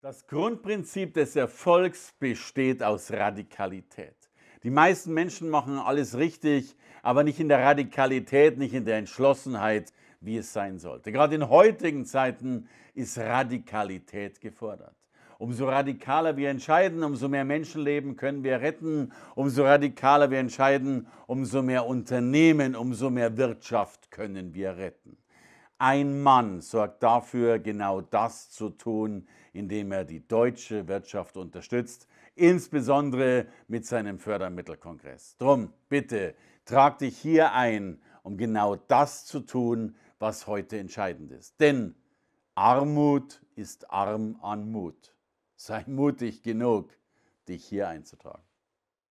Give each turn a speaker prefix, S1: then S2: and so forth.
S1: Das
S2: Grundprinzip des Erfolgs besteht aus Radikalität. Die meisten Menschen machen alles richtig, aber nicht in der Radikalität, nicht in der Entschlossenheit, wie es sein sollte. Gerade in heutigen Zeiten ist Radikalität gefordert. Umso radikaler wir entscheiden, umso mehr Menschenleben können wir retten, umso radikaler wir entscheiden, umso mehr Unternehmen, umso mehr Wirtschaft können wir retten. Ein Mann sorgt dafür, genau das zu tun, indem er die deutsche Wirtschaft unterstützt, insbesondere mit seinem Fördermittelkongress. Drum, bitte, trag dich hier ein, um genau das zu tun, was heute entscheidend ist. Denn Armut ist arm an Mut. Sei mutig genug, dich hier einzutragen.